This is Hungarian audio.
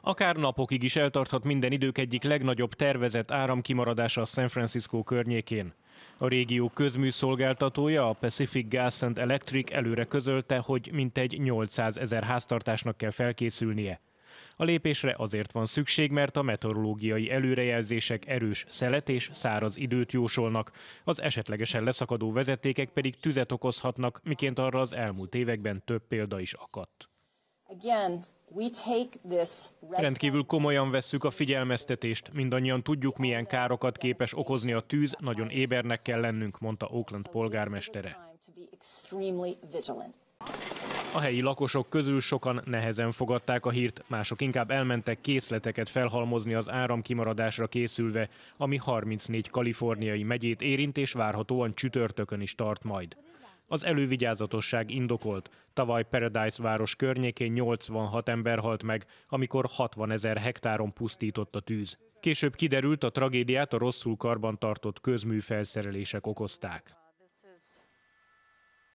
Akár napokig is eltarthat minden idők egyik legnagyobb tervezett áramkimaradása a San Francisco környékén. A régió közműszolgáltatója, a Pacific Gas and Electric előre közölte, hogy mintegy 800 ezer háztartásnak kell felkészülnie. A lépésre azért van szükség, mert a meteorológiai előrejelzések erős szelet és száraz időt jósolnak, az esetlegesen leszakadó vezetékek pedig tüzet okozhatnak, miként arra az elmúlt években több példa is akadt. Again, Rendkívül komolyan vesszük a figyelmeztetést. Mindannyian tudjuk, milyen károkat képes okozni a tűz, nagyon ébernek kell lennünk, mondta Oakland polgármestere. A helyi lakosok közül sokan nehezen fogadták a hírt, mások inkább elmentek készleteket felhalmozni az áramkimaradásra készülve, ami 34 kaliforniai megyét érint és várhatóan csütörtökön is tart majd. Az elővigyázatosság indokolt. Tavaly Paradise város környékén 86 ember halt meg, amikor 60 ezer hektáron pusztított a tűz. Később kiderült, a tragédiát a rosszul karbantartott közműfelszerelések okozták.